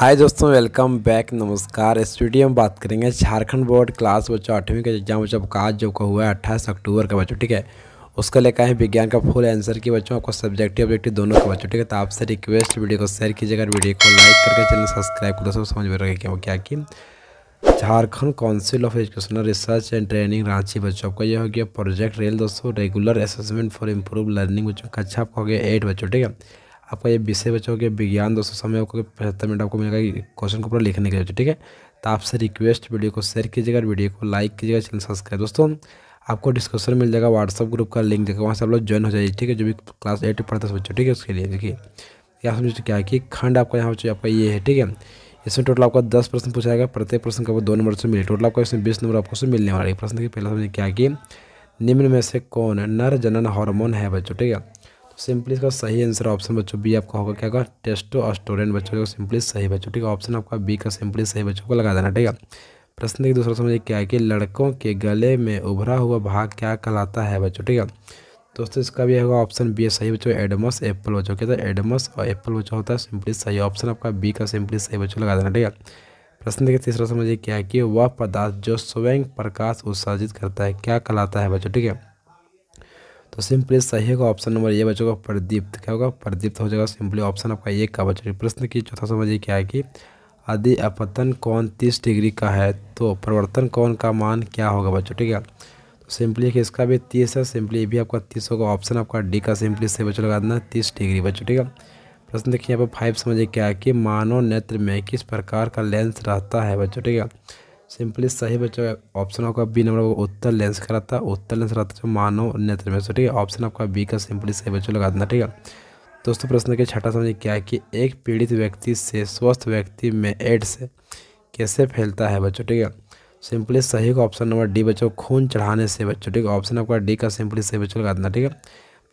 हाय दोस्तों welcome back नमस्कार इस वीडियो में बात करेंगे झारखंड बोर्ड क्लास बच्चों आठवीं का एग्जाम बच्चों का आज जो का हुआ है अट्ठाईस अक्टूबर का बच्चों ठीक है उसका लेकर है विज्ञान का फुल आंसर की बच्चों आपको सब्जेक्टिव ऑब्जेक्टिव दोनों का बच्चों ठीक है तो आपसे रिक्वेस्ट वीडियो को शेयर कीजिएगा वीडियो को लाइक करके चैनल सब्सक्राइब करो सब समझ में रखेगा क्या कि Jharkhand council of educational research and training Ranchi बच्चों आपका यह हो गया प्रोजेक्ट रेल दोस्तों regular assessment for improve learning बच्चों का अच्छा आपका हो गया एट बच्चों ठीक है आपका ये विषय बच्चों के विज्ञान दोस्तों समय आपको पचहत्तर मिनट आपको मिलेगा क्वेश्चन को पूरा लिखने के लिए ठीक है तो आपसे रिक्वेस्ट वीडियो को शेयर कीजिएगा वीडियो को लाइक कीजिएगा चैनल सब्सक्राइब दोस्तों आपको डिस्कशन मिल जाएगा व्हाट्सअप ग्रुप का लिंक देगा वहाँ से आप लोग ज्वाइन हो जाइए ठीक है जो भी क्लास एट पढ़ते हैं बच्चों ठीक है उसके लिए देखिए यहाँ समझ क्या है कि खंड आपका यहाँ बच्चों आपका ये है ठीक है इसमें टोटल आपका दस प्रश्न पूछा जाएगा प्रत्येक प्रश्न का दो नंबर से मिले टोटल आपका इसमें बीस नंबर आपको मिलने वाले प्रश्न देखिए पहला समझिए क्या कि निम्न में से कौन नर जनन हार्मोन है बच्चों ठीक है सिंपली इसका सही आंसर ऑप्शन बच्चों बी आपका होगा क्या होगा टेस्टो स्टोरेंट बच्चों का सिंपली सही बच्चों ठीक है ऑप्शन आपका बी का सिंपली सही बच्चों को लगा देना ठीक है प्रश्न देखिए दूसरा समझिए क्या है कि लड़कों के गले में उभरा हुआ भाग क्या कहलाता है बच्चों ठीक है दोस्तों इसका भी होगा ऑप्शन बी सही बच्चों एडमस एप्पल बच्चों के एडमस और एप्पल बच्चों होता है सिंपली सही ऑप्शन आपका बी का सिंपली सही बच्चों लगा देना ठीक है प्रश्न देखिए तीसरा समझिए क्या है कि वह पदार्थ जो स्वयं प्रकाश उत्सर्जित करता है क्या कहलाता है बच्चों ठीक है तो सिंपली सही होगा ऑप्शन नंबर ये बचेगा प्रदीप्त क्या होगा प्रदीप्त हो जाएगा सिंपली ऑप्शन आपका एक का बचेगा प्रश्न की चौथा समझिए क्या है कि आदि अपतन कौन तीस डिग्री का है तो परिवर्तन कौन का मान क्या होगा बच्चों ठीक है तो सिंपली इसका भी तीस है सिंपली भी आपका तीस होगा ऑप्शन आपका डी का सिंपली से बच्चों लगा देना तीस डिग्री बच्चों ठीक है प्रश्न देखिए यहाँ पर फाइव समझिए क्या है कि मानव नेत्र में किस प्रकार का लेंस रहता है बच्चों ठीक है सिंपली सही बच्चों का ऑप्शन आपका बी नंबर उत्तर लेंस का रहता है उत्तर लेंस रहता है तो मानव नेत्र में सो ठीक है ऑप्शन आपका बी का सिंपली सही बच्चों लगा देना ठीक है दोस्तों प्रश्न के छठा समझिए क्या है कि एक पीड़ित व्यक्ति से स्वस्थ व्यक्ति में एड्स कैसे फैलता है बच्चों ठीक है सिंपली सही का ऑप्शन नंबर डी बच्चों खून चढ़ाने से बच्चों ठीक है ऑप्शन आपका डी का सिंपली सही बच्चों लगा देना ठीक है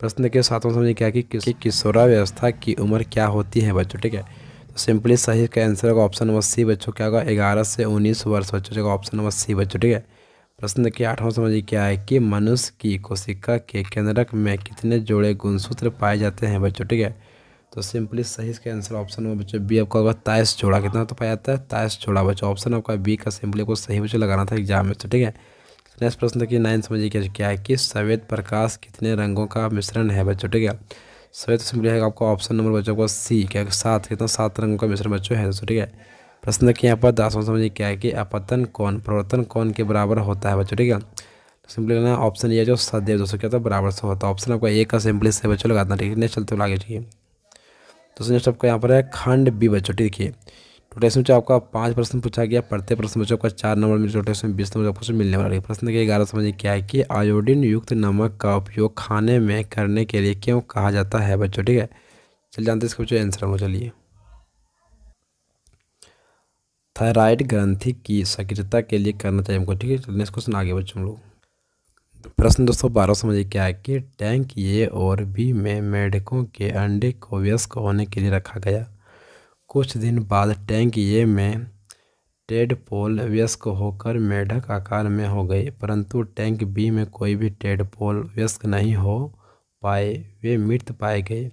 प्रश्न के सातवां समझिए क्या कि किसी किशोरा व्यवस्था की उम्र क्या होती है बच्चों ठीक है सिंपली सही का आंसर होगा ऑप्शन नंबर सी बच्चों क्या होगा ग्यारह से उन्नीस वर्ष बच्चों का ऑप्शन नंबर सी बच्चों ठीक है प्रश्न देखिए आठवां समझिए क्या है कि मनुष्य की कोशिका के केंद्रक में कितने जोड़े गुणसूत्र पाए जाते हैं बच्चों ठीक है तो सिंपली सही इसका आंसर ऑप्शन नंबर बच्चों बी आपका होगा ताइस जोड़ा कितना तो पाया जाता है ताइस जोड़ा बच्चों ऑप्शन आपका बी का सिंपली को सही बच्चों लगाना था एग्जाम में तो ठीक है नेक्स्ट प्रश्न देखिए नाइन समझिए क्या है कि सवेद प्रकाश कितने रंगों का मिश्रण है बच्चों ठीक है सो ये तो सिंपली है आपका ऑप्शन नंबर बच्चों को सी क्या सात कितना सात रंगों का मिश्रण बच्चों है तो ठीक है प्रश्न देखिए यहाँ पर दसवां समझिए क्या है कि अपतन कौन प्रवर्तन कौन के बराबर होता है बच्चों ठीक है सिंपली लेना ऑप्शन ये जो सदैव दोस्तों क्या होता तो है बराबर से होता है ऑप्शन आपका एक का सिंपली से बच्चों लगाता है ठीक है नेक्स्ट चलते हुए आगे चाहिए दोस्तों नेक्स्ट आपका यहाँ पर है खंड बी बच्चों ठीक है टोटल इसमें जो आपका पाँच प्रश्न पूछा गया प्रत्येक प्रश्न बच्चों का चार नंबर में टोटल इसमें बीस नंबर आपको मिलने वाला है प्रश्न के ग्यारह समझिए क्या है कि आयोडीन युक्त नमक का उपयोग खाने में करने के लिए क्यों कहा जाता है बच्चों ठीक है चल जानते इसका बच्चों आंसर हो चलिए थायराइड ग्रंथि की सक्रियता के लिए करना चाहिए हमको ठीक है चलिए नेक्स्ट क्वेश्चन आगे बच्चों लोग प्रश्न दोस्तों बारह समझिए क्या है कि टैंक ए और बी में मेढकों के अंडे को व्यस्क होने के लिए रखा गया कुछ दिन बाद टैंक ये में टेडपोल व्यस्क होकर मेढक आकार में हो गए परंतु टैंक बी में कोई भी टेडपोल व्यस्क नहीं हो पाए वे मृत पाए गए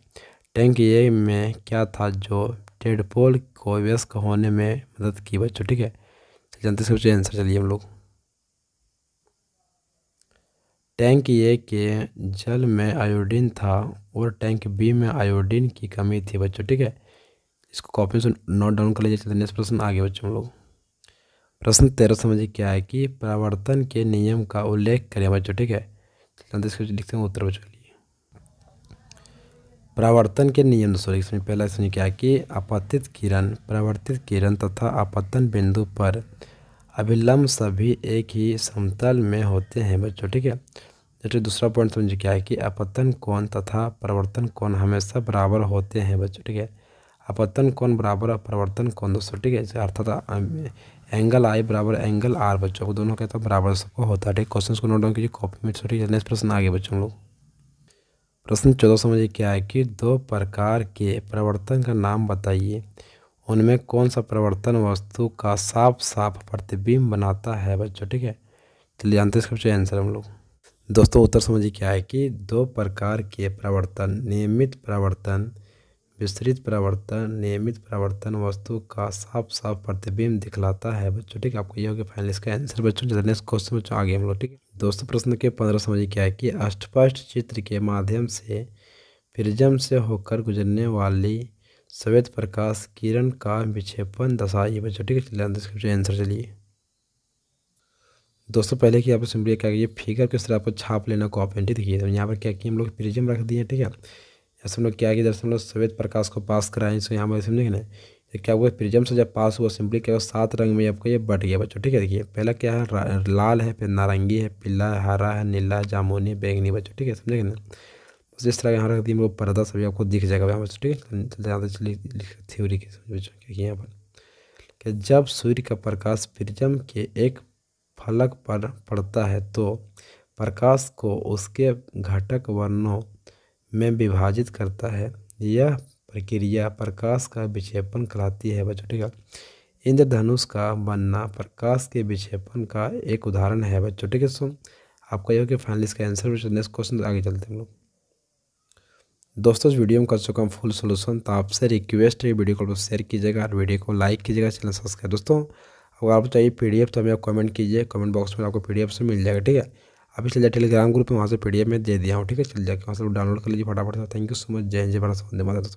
टैंक ए में क्या था जो टेडपोल को व्यस्क होने में मदद की बच्चों ठीक है जानते सबसे आंसर चलिए हम लोग टैंक ए के जल में आयोडीन था और टैंक बी में आयोडीन की कमी थी बच्चों ठीक है इसको कॉपी से नोट डाउन कर लीजिए चलते नेक्स्ट प्रश्न आगे बच्चे हम लोग प्रश्न तेरह समझिए क्या है कि परावर्तन के नियम का उल्लेख करें बच्चों ठीक है चलते इसको लिखते हैं उत्तर बच्चों के लिए परावर्तन के नियम सॉरी इसमें पहला इसमें क्या है कि आपतित किरण परावर्तित किरण तथा आपतन बिंदु पर अभिलंब सभी एक ही समतल में होते हैं बच्चों ठीक है जैसे दूसरा पॉइंट समझिए क्या है कि अपतन कौन तथा परिवर्तन कौन हमेशा बराबर होते हैं बच्चों ठीक है अपवर्तन कौन बराबर अपवर्तन कौन दोस्तों ठीक है अर्थात एंगल आई बराबर एंगल आर बच्चों को दोनों कहता बराबर सबको होता है ठीक क्वेश्चन को नोट डाउन कीजिए कॉपी में छोटी जल्दी प्रश्न आगे बच्चों लोग प्रश्न चौदह समझिए क्या है कि दो प्रकार के प्रवर्तन का नाम बताइए उनमें कौन सा परिवर्तन वस्तु का साफ साफ प्रतिबिंब बनाता है बच्चों ठीक है चलिए जानते हैं इसका आंसर हम लोग दोस्तों उत्तर समझिए क्या है कि दो प्रकार के प्रवर्तन नियमित प्रवर्तन विस्तृत परावर्तन नियमित परावर्तन वस्तु का साफ साफ प्रतिबिंब दिखलाता है बच्चों ठीक है आपको ये हो गया फाइनल इसका आंसर बच्चों चलते नेक्स्ट क्वेश्चन बच्चों आगे हम लोग ठीक है दोस्तों प्रश्न के पंद्रह समझिए क्या है कि अष्टपष्ट चित्र के माध्यम से प्रिजम से होकर गुजरने वाली श्वेत प्रकाश किरण का विक्षेपण दशा ये बच्चों ठीक है चलिए आंसर चलिए दोस्तों पहले कि आपको सिंपली क्या करिए फिगर किस तरह आपको छाप लेना कॉपी ठीक है यहाँ पर क्या किए हम लोग प्रिजम रख दिए ठीक है जैसे हम लोग क्या कि जब हम लोग सफेद प्रकाश को पास कराएं इसको यहाँ पर समझेंगे ना तो क्या हुआ प्रिजम से जब पास हुआ सिंपली क्या हुआ सात रंग में आपको ये बढ़ गया बच्चों ठीक है देखिए पहला क्या है लाल है फिर नारंगी है पीला है हरा है नीला है जामुनी है बैंगनी बच्चों ठीक है समझेंगे ना बस इस तरह यहाँ रख दिए वो पर्दा सभी आपको दिख जाएगा यहाँ बच्चों ठीक है ज़्यादा चलिए थ्योरी के बच्चों क्योंकि यहाँ पर कि जब सूर्य का प्रकाश प्रिजम के एक फलक पर पड़ता है तो प्रकाश को उसके घटक वर्णों में विभाजित करता है यह प्रक्रिया प्रकाश का विक्षेपण कहलाती है बच्चों ठीक है इंद्रधनुष का बनना प्रकाश के विक्षेपण का एक उदाहरण है बच्चों ठीक है सो आपका यह हो गया फाइनल इसका आंसर नेक्स्ट क्वेश्चन आगे चलते हैं लोग दोस्तों इस वीडियो में कर चुका हूँ फुल सोल्यूशन तो आपसे रिक्वेस्ट है वीडियो को शेयर कीजिएगा और वीडियो को लाइक कीजिएगा चैनल सब्सक्राइब दोस्तों अगर आपको चाहिए पीडीएफ तो हमें आप कमेंट कीजिए कमेंट बॉक्स में आपको पीडीएफ से मिल जाएगा ठीक है आप इसलिए टेलीग्राम ग्रुप में वहाँ से पी में दे दिया हूँ ठीक है चल जाए वहाँ से डाउनलोड कर लीजिए फटाफट थैंक यू सो मच जय जय भारत वंदे माता